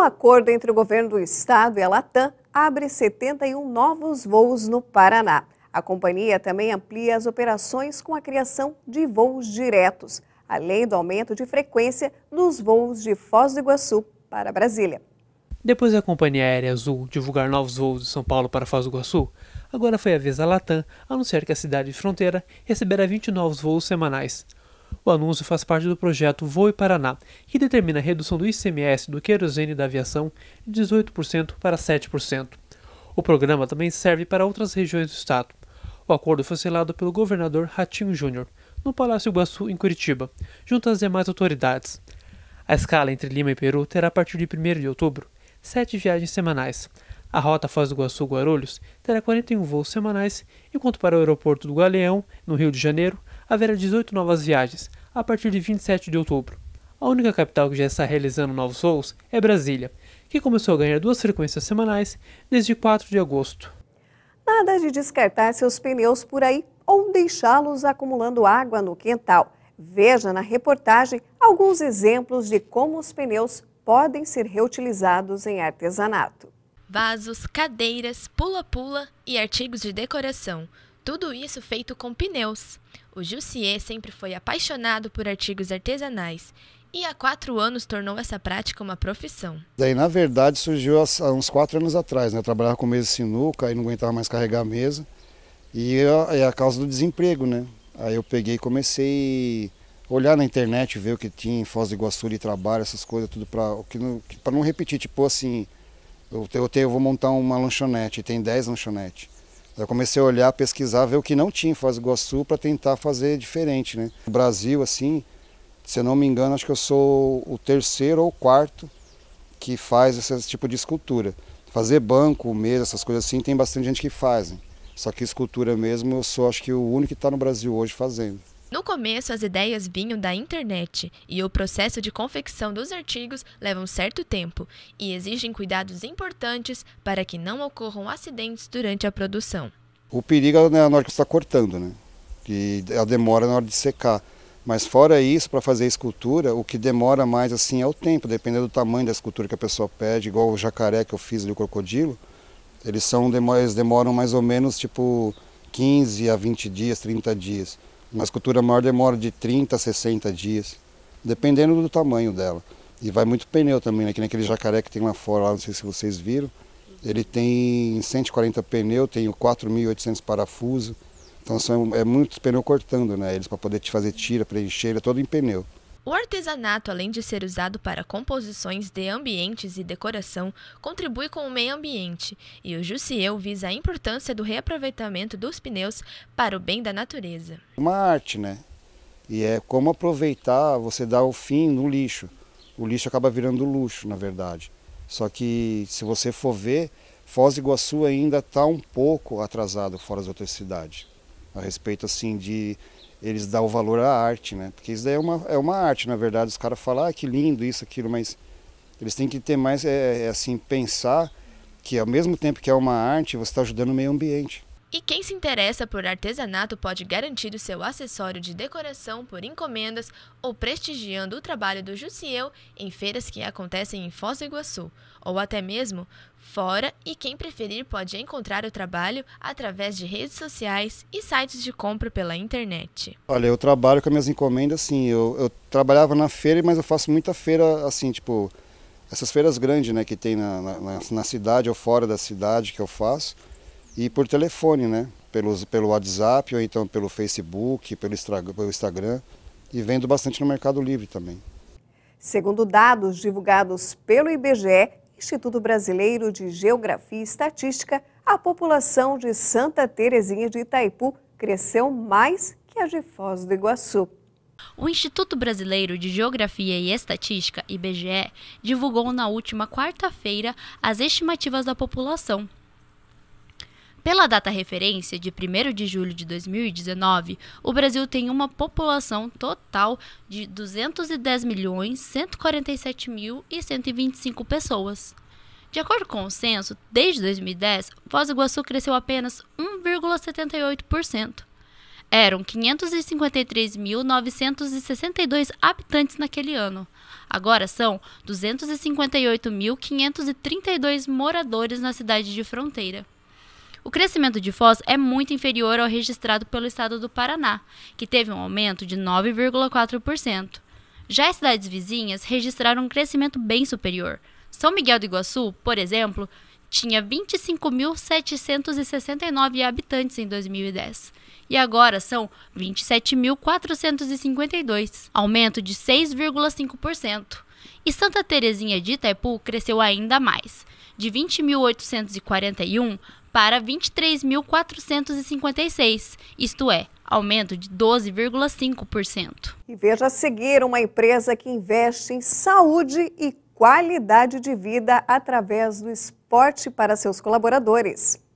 Um acordo entre o governo do estado e a Latam abre 71 novos voos no Paraná. A companhia também amplia as operações com a criação de voos diretos, além do aumento de frequência nos voos de Foz do Iguaçu para Brasília. Depois da Companhia Aérea Azul divulgar novos voos de São Paulo para Foz do Iguaçu, agora foi a vez da Latam anunciar que a cidade de fronteira receberá 20 novos voos semanais. O anúncio faz parte do projeto Voe Paraná, que determina a redução do ICMS do querosene da aviação de 18% para 7%. O programa também serve para outras regiões do estado. O acordo foi selado pelo governador Ratinho Júnior, no Palácio Iguaçu, em Curitiba, junto às demais autoridades. A escala entre Lima e Peru terá a partir de 1 de outubro sete viagens semanais. A rota Foz do Iguaçu-Guarulhos terá 41 voos semanais, enquanto para o aeroporto do Galeão, no Rio de Janeiro, haverá 18 novas viagens, a partir de 27 de outubro. A única capital que já está realizando novos voos é Brasília, que começou a ganhar duas frequências semanais desde 4 de agosto. Nada de descartar seus pneus por aí ou deixá-los acumulando água no quintal. Veja na reportagem alguns exemplos de como os pneus podem ser reutilizados em artesanato. Vasos, cadeiras, pula-pula e artigos de decoração. Tudo isso feito com pneus. O Jussier sempre foi apaixonado por artigos artesanais e há quatro anos tornou essa prática uma profissão. Daí, na verdade, surgiu há uns quatro anos atrás. Né? Eu trabalhava com mesa sinuca e não aguentava mais carregar a mesa. E é a causa do desemprego, né? Aí eu peguei e comecei a olhar na internet, ver o que tinha em Foz do Iguaçu de trabalho, essas coisas, tudo para não, não repetir. Tipo assim, eu, tenho, eu vou montar uma lanchonete, tem dez lanchonetes. Eu comecei a olhar, pesquisar, ver o que não tinha em Foz do Iguaçu para tentar fazer diferente, né? No Brasil, assim, se eu não me engano, acho que eu sou o terceiro ou quarto que faz esse tipo de escultura. Fazer banco, mesa, essas coisas assim, tem bastante gente que faz. Né? Só que escultura mesmo, eu sou acho que o único que está no Brasil hoje fazendo. No começo, as ideias vinham da internet e o processo de confecção dos artigos leva um certo tempo e exigem cuidados importantes para que não ocorram acidentes durante a produção. O perigo é né, na hora que está cortando, né? E a demora na hora de secar. Mas fora isso, para fazer escultura, o que demora mais assim é o tempo, dependendo do tamanho da escultura que a pessoa pede, igual o jacaré que eu fiz ali, o crocodilo, eles, são, eles demoram mais ou menos tipo 15 a 20 dias, 30 dias. Uma escultura maior demora de 30 a 60 dias, dependendo do tamanho dela. E vai muito pneu também, né? que naquele jacaré que tem lá fora, lá, não sei se vocês viram. Ele tem 140 pneu, tem 4.800 parafusos. Então são, é muitos pneus cortando, né? Eles para poder te fazer tira, preencher, é todo em pneu. O artesanato, além de ser usado para composições de ambientes e decoração, contribui com o meio ambiente, e o Jussieu visa a importância do reaproveitamento dos pneus para o bem da natureza. É uma arte, né? E é como aproveitar, você dá o fim no lixo. O lixo acaba virando luxo, na verdade. Só que se você for ver, Foz do Iguaçu ainda está um pouco atrasado fora das outras cidades. A respeito assim de eles dão valor à arte, né? Porque isso daí é uma, é uma arte, na verdade. Os caras falam, ah, que lindo isso, aquilo, mas eles têm que ter mais, é, é assim, pensar que ao mesmo tempo que é uma arte, você está ajudando o meio ambiente. E quem se interessa por artesanato pode garantir o seu acessório de decoração por encomendas ou prestigiando o trabalho do Jussieu em feiras que acontecem em Foz do Iguaçu, ou até mesmo fora, e quem preferir pode encontrar o trabalho através de redes sociais e sites de compra pela internet. Olha, eu trabalho com as minhas encomendas, assim, eu, eu trabalhava na feira, mas eu faço muita feira, assim, tipo, essas feiras grandes, né, que tem na, na, na cidade ou fora da cidade que eu faço, e por telefone, né? pelo pelo WhatsApp ou então pelo Facebook, pelo, pelo Instagram e vendo bastante no Mercado Livre também. Segundo dados divulgados pelo IBGE, Instituto Brasileiro de Geografia e Estatística, a população de Santa Terezinha de Itaipu cresceu mais que a de Foz do Iguaçu. O Instituto Brasileiro de Geografia e Estatística, IBGE, divulgou na última quarta-feira as estimativas da população pela data referência de 1 de julho de 2019, o Brasil tem uma população total de 210 milhões 147 mil e 125 pessoas. De acordo com o censo, desde 2010, Foz do Iguaçu cresceu apenas 1,78%. Eram 553.962 habitantes naquele ano. Agora são 258.532 moradores na cidade de fronteira. O crescimento de Foz é muito inferior ao registrado pelo estado do Paraná, que teve um aumento de 9,4%. Já as cidades vizinhas registraram um crescimento bem superior. São Miguel do Iguaçu, por exemplo, tinha 25.769 habitantes em 2010 e agora são 27.452, aumento de 6,5%. E Santa Terezinha de Itaipu cresceu ainda mais, de 20.841 para 23.456, isto é, aumento de 12,5%. E veja a seguir uma empresa que investe em saúde e qualidade de vida através do esporte para seus colaboradores.